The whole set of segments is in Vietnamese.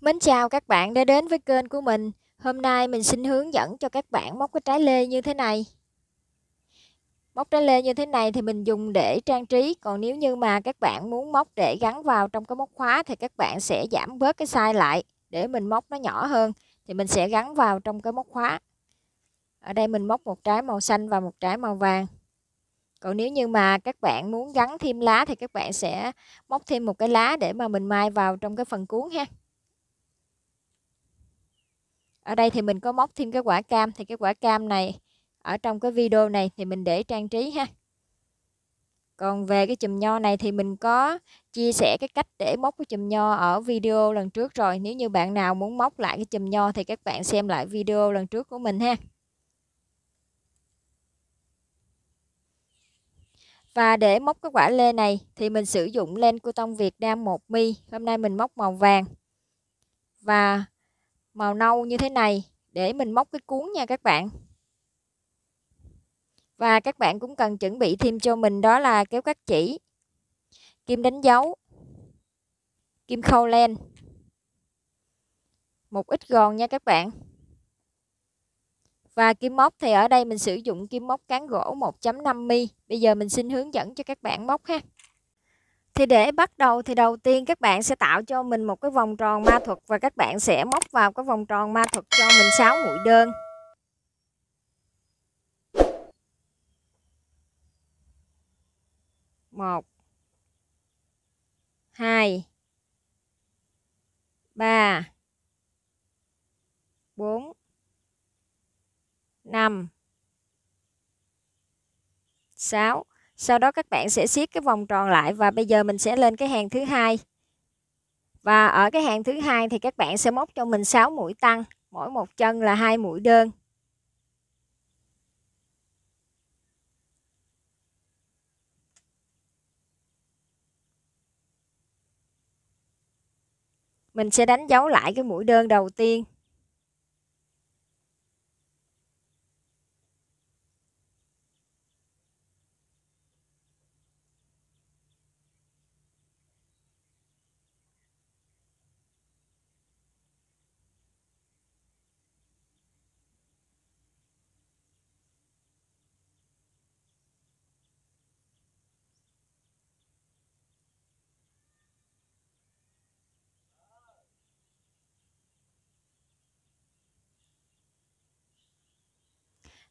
Mến chào các bạn đã đến với kênh của mình. Hôm nay mình xin hướng dẫn cho các bạn móc cái trái lê như thế này. Móc trái lê như thế này thì mình dùng để trang trí, còn nếu như mà các bạn muốn móc để gắn vào trong cái móc khóa thì các bạn sẽ giảm bớt cái size lại để mình móc nó nhỏ hơn thì mình sẽ gắn vào trong cái móc khóa. Ở đây mình móc một trái màu xanh và một trái màu vàng. Còn nếu như mà các bạn muốn gắn thêm lá thì các bạn sẽ móc thêm một cái lá để mà mình mai vào trong cái phần cuốn ha ở đây thì mình có móc thêm cái quả cam thì cái quả cam này ở trong cái video này thì mình để trang trí ha còn về cái chùm nho này thì mình có chia sẻ cái cách để móc cái chùm nho ở video lần trước rồi. Nếu như bạn nào muốn móc lại cái chùm nho thì các bạn xem lại video lần trước của mình ha. Và để móc cái quả lê này thì mình sử dụng len cô tông Việt Nam 1 mi. Hôm nay mình móc màu vàng. Và màu nâu như thế này để mình móc cái cuốn nha các bạn và các bạn cũng cần chuẩn bị thêm cho mình đó là kéo cắt chỉ kim đánh dấu kim khâu len một ít gòn nha các bạn và kim móc thì ở đây mình sử dụng kim móc cán gỗ 1.5 mm bây giờ mình xin hướng dẫn cho các bạn móc ha thì để bắt đầu thì đầu tiên các bạn sẽ tạo cho mình một cái vòng tròn ma thuật và các bạn sẽ móc vào cái vòng tròn ma thuật cho mình 6 mũi đơn một hai ba bốn năm sáu sau đó các bạn sẽ siết cái vòng tròn lại và bây giờ mình sẽ lên cái hàng thứ hai và ở cái hàng thứ hai thì các bạn sẽ móc cho mình 6 mũi tăng mỗi một chân là hai mũi đơn mình sẽ đánh dấu lại cái mũi đơn đầu tiên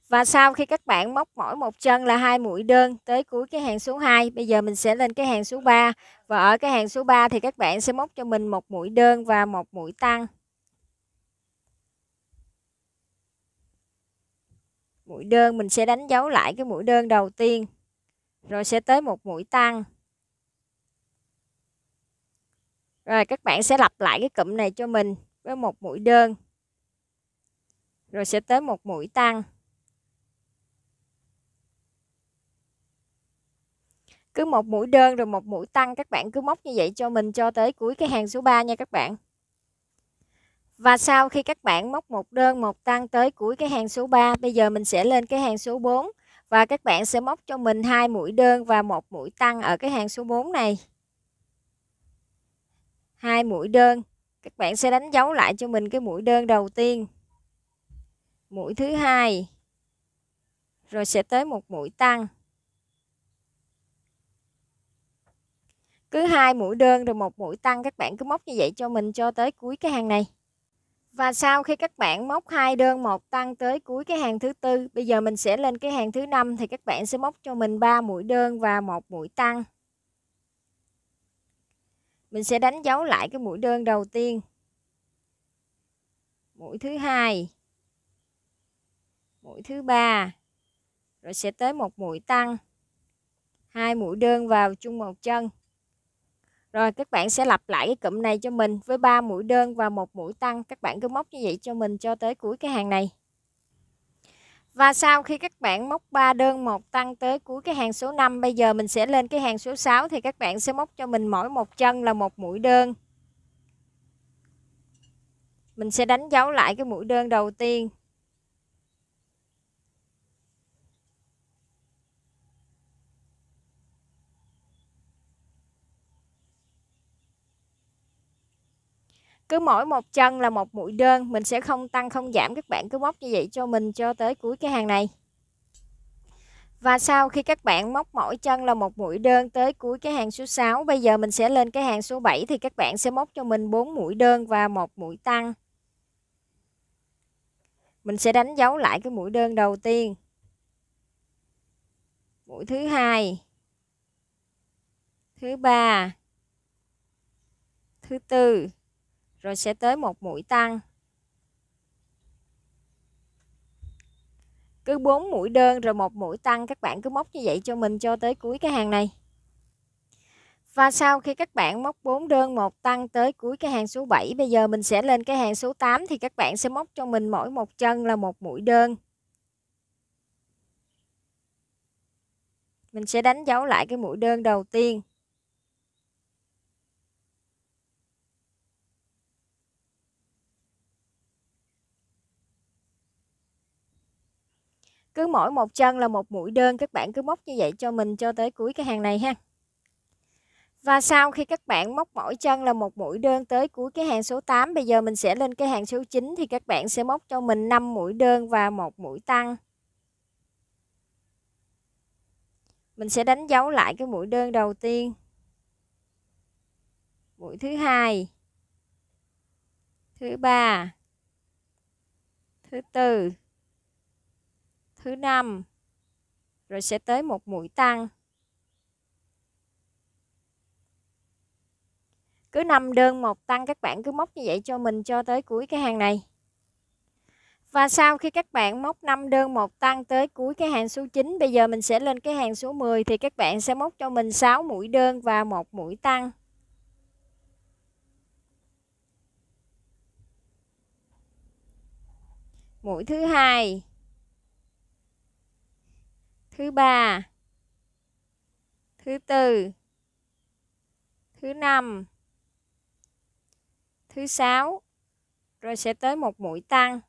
và sau khi các bạn móc mỗi một chân là hai mũi đơn tới cuối cái hàng số 2 bây giờ mình sẽ lên cái hàng số 3 và ở cái hàng số 3 thì các bạn sẽ móc cho mình một mũi đơn và một mũi tăng mũi đơn mình sẽ đánh dấu lại cái mũi đơn đầu tiên rồi sẽ tới một mũi tăng rồi các bạn sẽ lặp lại cái cụm này cho mình với một mũi đơn rồi sẽ tới một mũi tăng cứ một mũi đơn rồi một mũi tăng các bạn cứ móc như vậy cho mình cho tới cuối cái hàng số 3 nha các bạn và sau khi các bạn móc một đơn một tăng tới cuối cái hàng số 3 bây giờ mình sẽ lên cái hàng số 4 và các bạn sẽ móc cho mình hai mũi đơn và một mũi tăng ở cái hàng số 4 này hai mũi đơn các bạn sẽ đánh dấu lại cho mình cái mũi đơn đầu tiên mũi thứ hai rồi sẽ tới một mũi tăng cứ hai mũi đơn rồi một mũi tăng các bạn cứ móc như vậy cho mình cho tới cuối cái hàng này và sau khi các bạn móc hai đơn một tăng tới cuối cái hàng thứ tư bây giờ mình sẽ lên cái hàng thứ năm thì các bạn sẽ móc cho mình 3 mũi đơn và một mũi tăng mình sẽ đánh dấu lại cái mũi đơn đầu tiên mũi thứ hai mũi thứ ba rồi sẽ tới một mũi tăng hai mũi đơn vào chung một chân rồi các bạn sẽ lặp lại cái cụm này cho mình với 3 mũi đơn và một mũi tăng. Các bạn cứ móc như vậy cho mình cho tới cuối cái hàng này. Và sau khi các bạn móc 3 đơn một tăng tới cuối cái hàng số 5, bây giờ mình sẽ lên cái hàng số 6 thì các bạn sẽ móc cho mình mỗi một chân là một mũi đơn. Mình sẽ đánh dấu lại cái mũi đơn đầu tiên. cứ mỗi một chân là một mũi đơn mình sẽ không tăng không giảm các bạn cứ móc như vậy cho mình cho tới cuối cái hàng này và sau khi các bạn móc mỗi chân là một mũi đơn tới cuối cái hàng số 6 bây giờ mình sẽ lên cái hàng số 7 thì các bạn sẽ móc cho mình 4 mũi đơn và một mũi tăng mình sẽ đánh dấu lại cái mũi đơn đầu tiên mũi thứ hai thứ ba thứ tư rồi sẽ tới một mũi tăng cứ 4 mũi đơn rồi một mũi tăng các bạn cứ móc như vậy cho mình cho tới cuối cái hàng này và sau khi các bạn móc 4 đơn một tăng tới cuối cái hàng số 7 bây giờ mình sẽ lên cái hàng số 8 thì các bạn sẽ móc cho mình mỗi một chân là một mũi đơn mình sẽ đánh dấu lại cái mũi đơn đầu tiên cứ mỗi một chân là một mũi đơn các bạn cứ móc như vậy cho mình cho tới cuối cái hàng này ha và sau khi các bạn móc mỗi chân là một mũi đơn tới cuối cái hàng số 8 bây giờ mình sẽ lên cái hàng số 9 thì các bạn sẽ móc cho mình 5 mũi đơn và một mũi tăng mình sẽ đánh dấu lại cái mũi đơn đầu tiên mũi thứ hai thứ ba thứ tư thứ năm rồi sẽ tới một mũi tăng cứ năm đơn một tăng các bạn cứ móc như vậy cho mình cho tới cuối cái hàng này và sau khi các bạn móc 5 đơn một tăng tới cuối cái hàng số 9 bây giờ mình sẽ lên cái hàng số 10 thì các bạn sẽ móc cho mình 6 mũi đơn và một mũi tăng mũi thứ hai thứ ba thứ tư thứ năm thứ sáu rồi sẽ tới một mũi tăng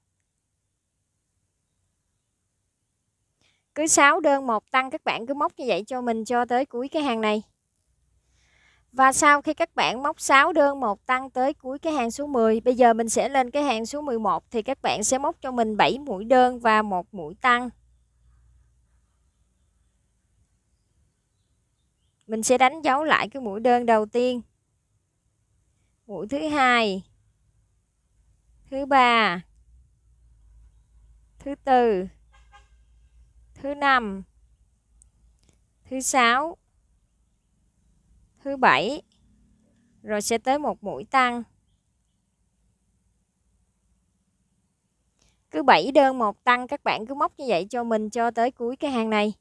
cứ sáu đơn một tăng các bạn cứ móc như vậy cho mình cho tới cuối cái hàng này và sau khi các bạn móc 6 đơn một tăng tới cuối cái hàng số 10 bây giờ mình sẽ lên cái hàng số 11 thì các bạn sẽ móc cho mình 7 mũi đơn và một mũi tăng mình sẽ đánh dấu lại cái mũi đơn đầu tiên mũi thứ hai thứ ba thứ tư thứ năm thứ sáu thứ bảy rồi sẽ tới một mũi tăng cứ 7 đơn một tăng các bạn cứ móc như vậy cho mình cho tới cuối cái hàng này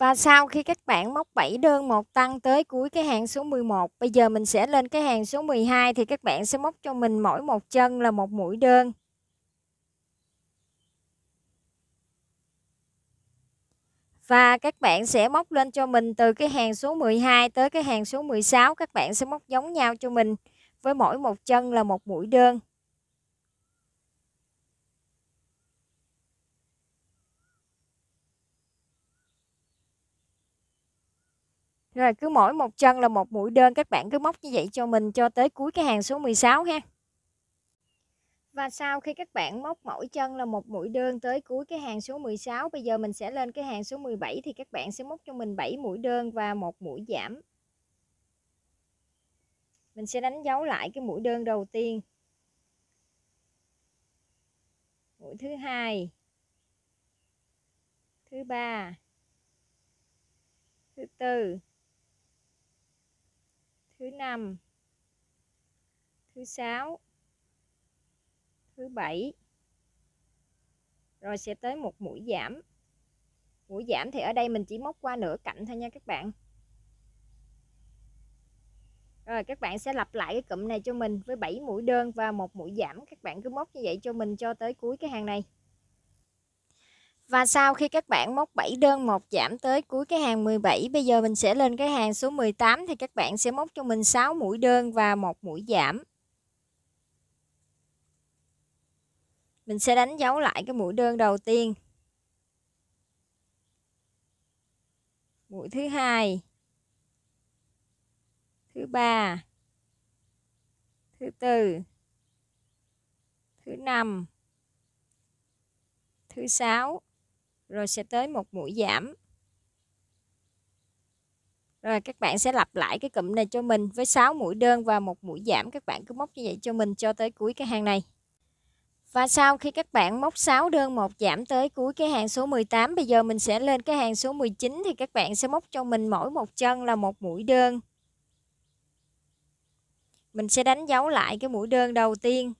và sau khi các bạn móc 7 đơn một tăng tới cuối cái hàng số 11, bây giờ mình sẽ lên cái hàng số 12 thì các bạn sẽ móc cho mình mỗi một chân là một mũi đơn. Và các bạn sẽ móc lên cho mình từ cái hàng số 12 tới cái hàng số 16, các bạn sẽ móc giống nhau cho mình với mỗi một chân là một mũi đơn. Rồi cứ mỗi một chân là một mũi đơn các bạn cứ móc như vậy cho mình cho tới cuối cái hàng số 16 ha. Và sau khi các bạn móc mỗi chân là một mũi đơn tới cuối cái hàng số 16, bây giờ mình sẽ lên cái hàng số 17 thì các bạn sẽ móc cho mình 7 mũi đơn và một mũi giảm. Mình sẽ đánh dấu lại cái mũi đơn đầu tiên. Mũi thứ hai. Thứ ba. Thứ tư thứ năm thứ sáu thứ bảy rồi sẽ tới một mũi giảm mũi giảm thì ở đây mình chỉ móc qua nửa cạnh thôi nha các bạn rồi các bạn sẽ lặp lại cái cụm này cho mình với 7 mũi đơn và một mũi giảm các bạn cứ móc như vậy cho mình cho tới cuối cái hàng này và sau khi các bạn móc 7 đơn một giảm tới cuối cái hàng 17, bây giờ mình sẽ lên cái hàng số 18 thì các bạn sẽ móc cho mình 6 mũi đơn và một mũi giảm. Mình sẽ đánh dấu lại cái mũi đơn đầu tiên. Mũi thứ hai. Thứ ba. Thứ tư. Thứ năm. Thứ sáu rồi sẽ tới một mũi giảm rồi các bạn sẽ lặp lại cái cụm này cho mình với 6 mũi đơn và một mũi giảm các bạn cứ móc như vậy cho mình cho tới cuối cái hàng này và sau khi các bạn móc 6 đơn một giảm tới cuối cái hàng số 18 bây giờ mình sẽ lên cái hàng số 19 thì các bạn sẽ móc cho mình mỗi một chân là một mũi đơn mình sẽ đánh dấu lại cái mũi đơn đầu tiên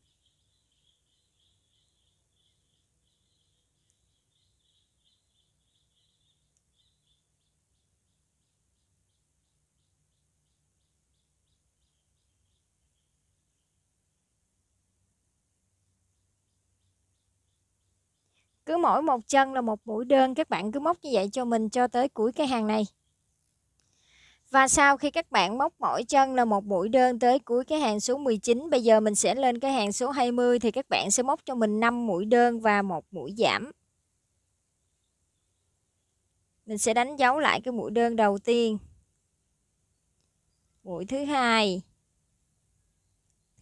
mỗi một chân là một mũi đơn các bạn cứ móc như vậy cho mình cho tới cuối cái hàng này và sau khi các bạn móc mỗi chân là một mũi đơn tới cuối cái hàng số 19 bây giờ mình sẽ lên cái hàng số 20 thì các bạn sẽ móc cho mình 5 mũi đơn và một mũi giảm mình sẽ đánh dấu lại cái mũi đơn đầu tiên mũi thứ hai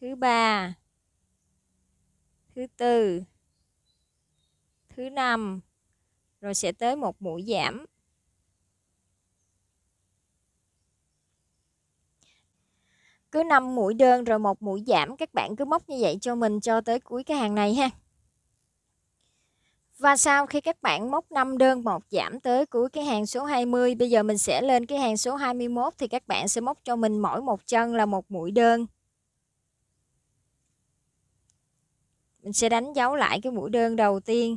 thứ ba thứ tư thứ năm rồi sẽ tới một mũi giảm cứ năm mũi đơn rồi một mũi giảm các bạn cứ móc như vậy cho mình cho tới cuối cái hàng này ha và sau khi các bạn móc 5 đơn một giảm tới cuối cái hàng số 20 bây giờ mình sẽ lên cái hàng số 21 thì các bạn sẽ móc cho mình mỗi một chân là một mũi đơn mình sẽ đánh dấu lại cái mũi đơn đầu tiên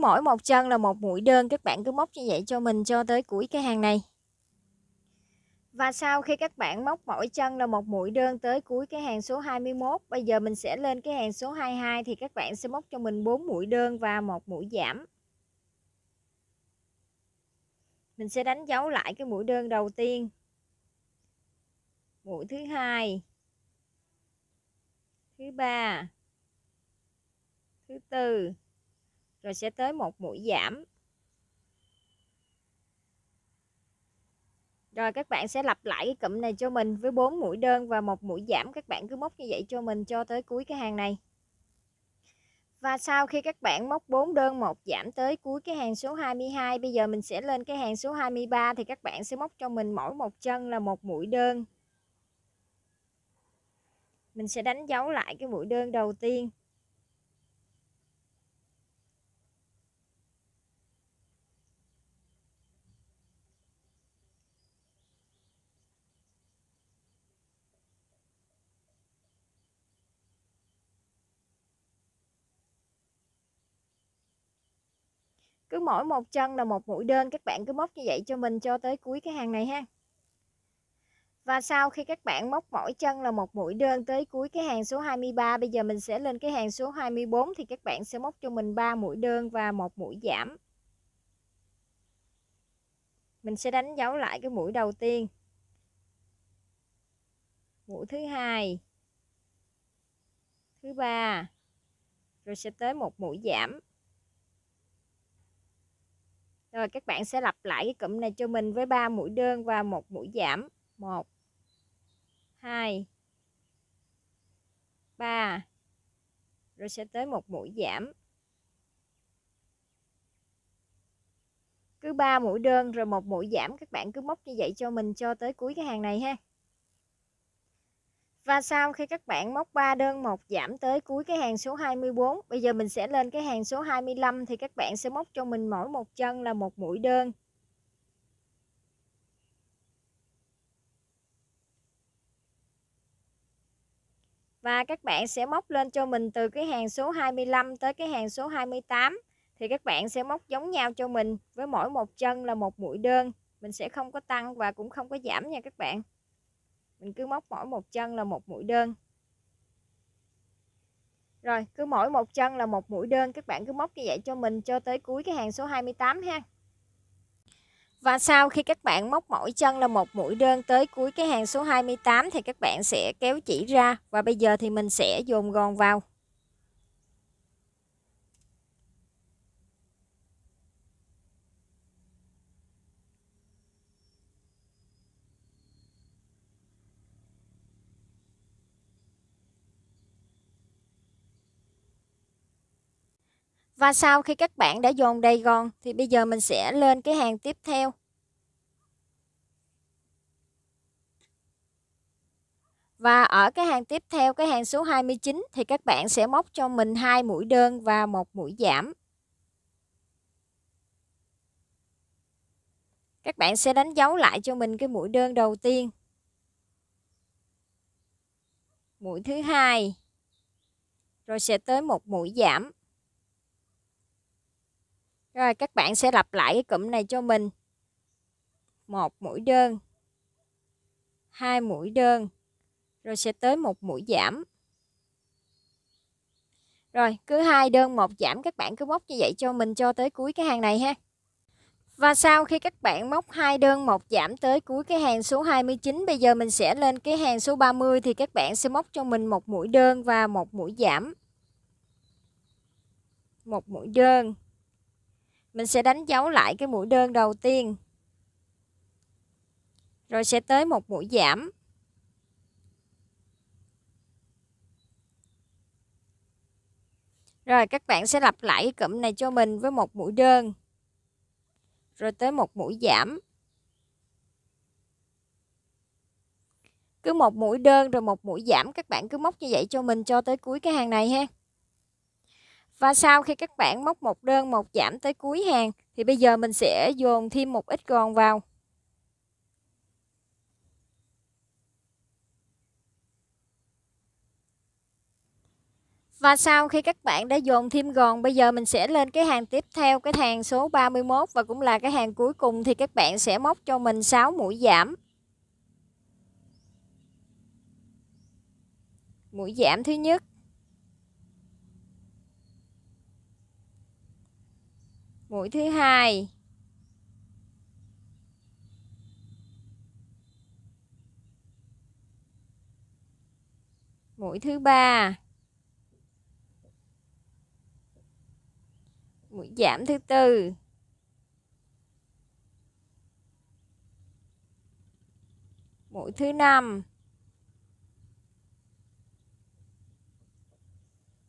mỗi một chân là một mũi đơn các bạn cứ móc như vậy cho mình cho tới cuối cái hàng này và sau khi các bạn móc mỗi chân là một mũi đơn tới cuối cái hàng số 21 bây giờ mình sẽ lên cái hàng số 22 thì các bạn sẽ móc cho mình 4 mũi đơn và một mũi giảm mình sẽ đánh dấu lại cái mũi đơn đầu tiên mũi thứ hai thứ ba thứ tư rồi sẽ tới một mũi giảm rồi các bạn sẽ lặp lại cái cụm này cho mình với bốn mũi đơn và một mũi giảm các bạn cứ móc như vậy cho mình cho tới cuối cái hàng này và sau khi các bạn móc 4 đơn một giảm tới cuối cái hàng số 22 bây giờ mình sẽ lên cái hàng số 23 thì các bạn sẽ móc cho mình mỗi một chân là một mũi đơn mình sẽ đánh dấu lại cái mũi đơn đầu tiên cứ mỗi một chân là một mũi đơn các bạn cứ móc như vậy cho mình cho tới cuối cái hàng này ha và sau khi các bạn móc mỗi chân là một mũi đơn tới cuối cái hàng số 23 bây giờ mình sẽ lên cái hàng số 24 thì các bạn sẽ móc cho mình 3 mũi đơn và một mũi giảm mình sẽ đánh dấu lại cái mũi đầu tiên mũi thứ hai thứ ba rồi sẽ tới một mũi giảm rồi các bạn sẽ lặp lại cái cụm này cho mình với 3 mũi đơn và một mũi giảm. 1 2 3 rồi sẽ tới một mũi giảm. Cứ 3 mũi đơn rồi một mũi giảm các bạn cứ móc như vậy cho mình cho tới cuối cái hàng này ha. Và sau khi các bạn móc 3 đơn 1 giảm tới cuối cái hàng số 24, bây giờ mình sẽ lên cái hàng số 25 thì các bạn sẽ móc cho mình mỗi một chân là một mũi đơn. Và các bạn sẽ móc lên cho mình từ cái hàng số 25 tới cái hàng số 28 thì các bạn sẽ móc giống nhau cho mình với mỗi một chân là một mũi đơn. Mình sẽ không có tăng và cũng không có giảm nha các bạn mình cứ móc mỗi một chân là một mũi đơn rồi cứ mỗi một chân là một mũi đơn các bạn cứ móc như vậy cho mình cho tới cuối cái hàng số 28 ha và sau khi các bạn móc mỗi chân là một mũi đơn tới cuối cái hàng số 28 thì các bạn sẽ kéo chỉ ra và bây giờ thì mình sẽ dồn gòn vào Và sau khi các bạn đã dồn đầy gòn thì bây giờ mình sẽ lên cái hàng tiếp theo. Và ở cái hàng tiếp theo, cái hàng số 29 thì các bạn sẽ móc cho mình hai mũi đơn và một mũi giảm. Các bạn sẽ đánh dấu lại cho mình cái mũi đơn đầu tiên. Mũi thứ hai. Rồi sẽ tới một mũi giảm. Rồi các bạn sẽ lặp lại cái cụm này cho mình. một mũi đơn, hai mũi đơn, rồi sẽ tới một mũi giảm. Rồi, cứ hai đơn một giảm các bạn cứ móc như vậy cho mình cho tới cuối cái hàng này ha. Và sau khi các bạn móc hai đơn một giảm tới cuối cái hàng số 29, bây giờ mình sẽ lên cái hàng số 30 thì các bạn sẽ móc cho mình một mũi đơn và một mũi giảm. Một mũi đơn mình sẽ đánh dấu lại cái mũi đơn đầu tiên rồi sẽ tới một mũi giảm rồi các bạn sẽ lặp lại cái cụm này cho mình với một mũi đơn rồi tới một mũi giảm cứ một mũi đơn rồi một mũi giảm các bạn cứ móc như vậy cho mình cho tới cuối cái hàng này ha và sau khi các bạn móc một đơn một giảm tới cuối hàng thì bây giờ mình sẽ dồn thêm một ít gòn vào. Và sau khi các bạn đã dồn thêm gòn, bây giờ mình sẽ lên cái hàng tiếp theo, cái hàng số 31 và cũng là cái hàng cuối cùng thì các bạn sẽ móc cho mình 6 mũi giảm. Mũi giảm thứ nhất, mũi thứ hai mũi thứ ba mũi giảm thứ tư mũi thứ năm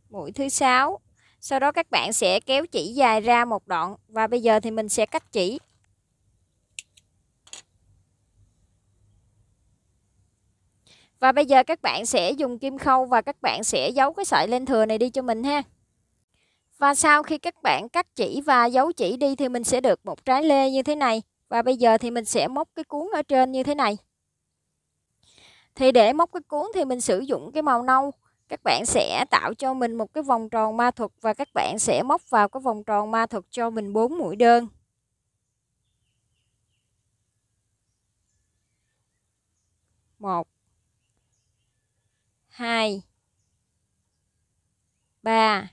mũi thứ sáu sau đó các bạn sẽ kéo chỉ dài ra một đoạn và bây giờ thì mình sẽ cắt chỉ và bây giờ các bạn sẽ dùng kim khâu và các bạn sẽ giấu cái sợi len thừa này đi cho mình ha và sau khi các bạn cắt chỉ và giấu chỉ đi thì mình sẽ được một trái lê như thế này và bây giờ thì mình sẽ móc cái cuốn ở trên như thế này thì để móc cái cuốn thì mình sử dụng cái màu nâu các bạn sẽ tạo cho mình một cái vòng tròn ma thuật và các bạn sẽ móc vào cái vòng tròn ma thuật cho mình 4 mũi đơn một hai ba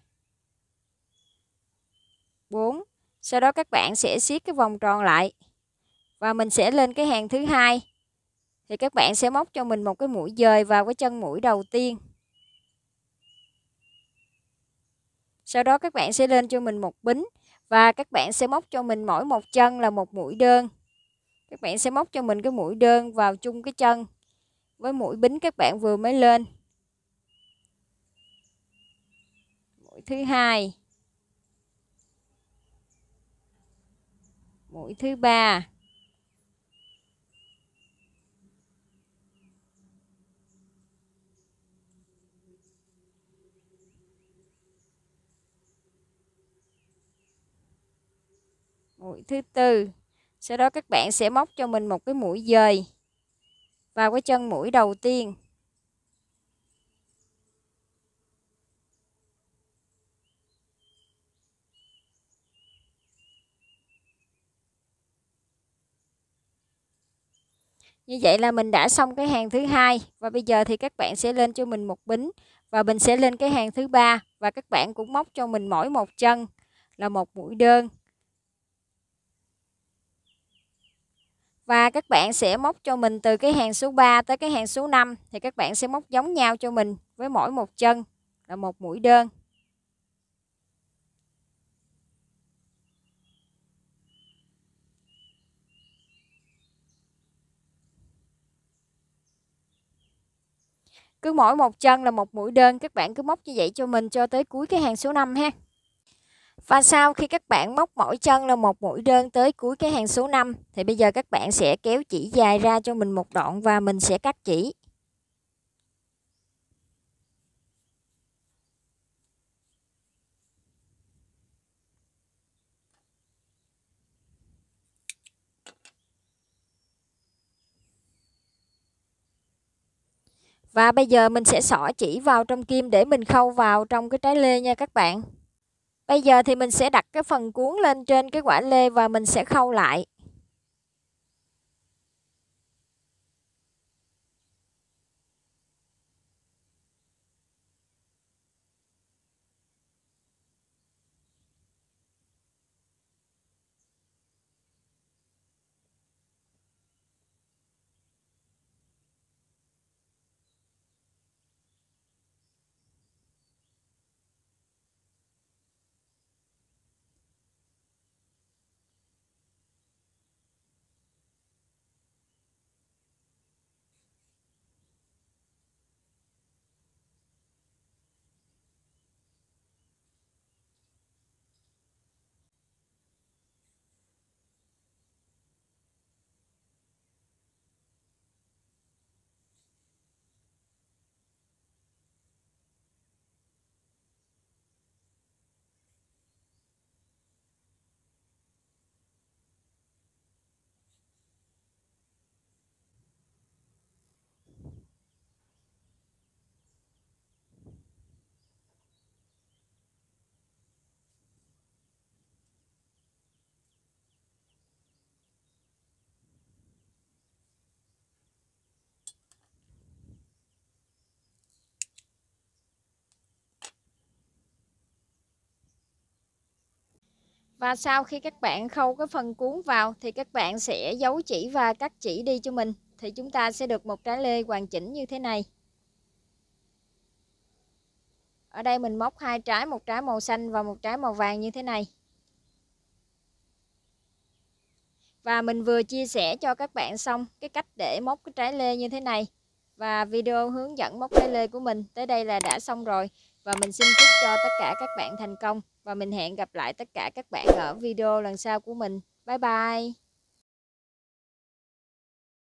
bốn sau đó các bạn sẽ xiết cái vòng tròn lại và mình sẽ lên cái hàng thứ hai thì các bạn sẽ móc cho mình một cái mũi dời vào cái chân mũi đầu tiên sau đó các bạn sẽ lên cho mình một bính và các bạn sẽ móc cho mình mỗi một chân là một mũi đơn các bạn sẽ móc cho mình cái mũi đơn vào chung cái chân với mũi bính các bạn vừa mới lên mũi thứ hai mũi thứ ba mũi thứ tư sau đó các bạn sẽ móc cho mình một cái mũi dời vào cái chân mũi đầu tiên Như vậy là mình đã xong cái hàng thứ hai và bây giờ thì các bạn sẽ lên cho mình một bính và mình sẽ lên cái hàng thứ ba và các bạn cũng móc cho mình mỗi một chân là một mũi đơn và các bạn sẽ móc cho mình từ cái hàng số 3 tới cái hàng số 5 thì các bạn sẽ móc giống nhau cho mình với mỗi một chân là một mũi đơn cứ mỗi một chân là một mũi đơn các bạn cứ móc như vậy cho mình cho tới cuối cái hàng số 5 ha và sau khi các bạn móc mỗi chân là một mũi đơn tới cuối cái hàng số 5 thì bây giờ các bạn sẽ kéo chỉ dài ra cho mình một đoạn và mình sẽ cắt chỉ. Và bây giờ mình sẽ xỏ chỉ vào trong kim để mình khâu vào trong cái trái lê nha các bạn. Bây giờ thì mình sẽ đặt cái phần cuốn lên trên cái quả lê và mình sẽ khâu lại. và sau khi các bạn khâu cái phần cuốn vào thì các bạn sẽ giấu chỉ và cắt chỉ đi cho mình thì chúng ta sẽ được một trái lê hoàn chỉnh như thế này ở đây mình móc hai trái một trái màu xanh và một trái màu vàng như thế này và mình vừa chia sẻ cho các bạn xong cái cách để móc cái trái lê như thế này và video hướng dẫn móc trái lê của mình tới đây là đã xong rồi và mình xin chúc cho tất cả các bạn thành công và mình hẹn gặp lại tất cả các bạn ở video lần sau của mình bye bye